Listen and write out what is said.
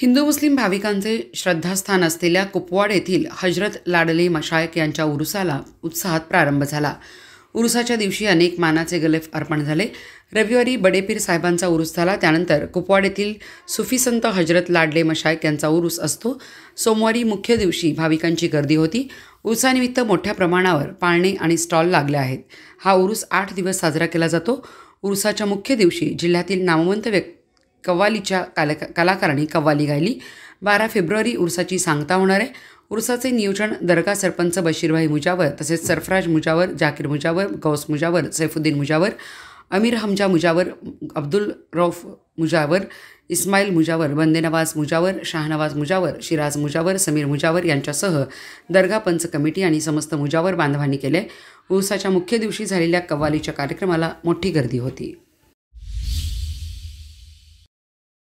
हिंदू मुस्लिम भाविकांचे श्रद्धास्थान असलेल्या कुपवाड येथील हजरत लाडले मशायक यांच्या उरुसाला उत्साहात प्रारंभ झाला उरुसाच्या दिवशी अनेक मानाचे गलेफ अर्पण झाले रविवारी बडेपीर साहेबांचा उरुस झाला त्यानंतर कुपवाड येथील सुफी संत हजरत लाडले मशायक यांचा उरुस असतो सोमवारी मुख्य दिवशी भाविकांची गर्दी होती उरुसानिमित्त मोठ्या प्रमाणावर पाळणे आणि स्टॉल लागले आहेत हा उरुस आठ दिवस साजरा केला जातो उरुसाच्या मुख्य दिवशी जिल्ह्यातील नामवंत व्यक्ती कव्वालीच्या काल कलाकारांनी कव्वाली गायली बारा फेब्रुवारी उर्साची सांगता होणार आहे उर्साचे नियोजन दरगा सरपंच बशीरभाई मुजावर तसेच सरफराज मुजावर जाकीर मुजावर गौस मुजावर सैफुद्दीन मुजावर अमीर हमजा मुजावर अब्दुल रौफ मुजावर इस्माईल मुजावर बंदेनवाज मुजावर शाहनवाज मुजावर शिराज मुजावर समीर मुजावर यांच्यासह दर्गा पंच कमिटी आणि समस्त मुजावर बांधवांनी केले उर्साच्या मुख्य दिवशी झालेल्या कव्वालीच्या कार्यक्रमाला मोठी गर्दी होती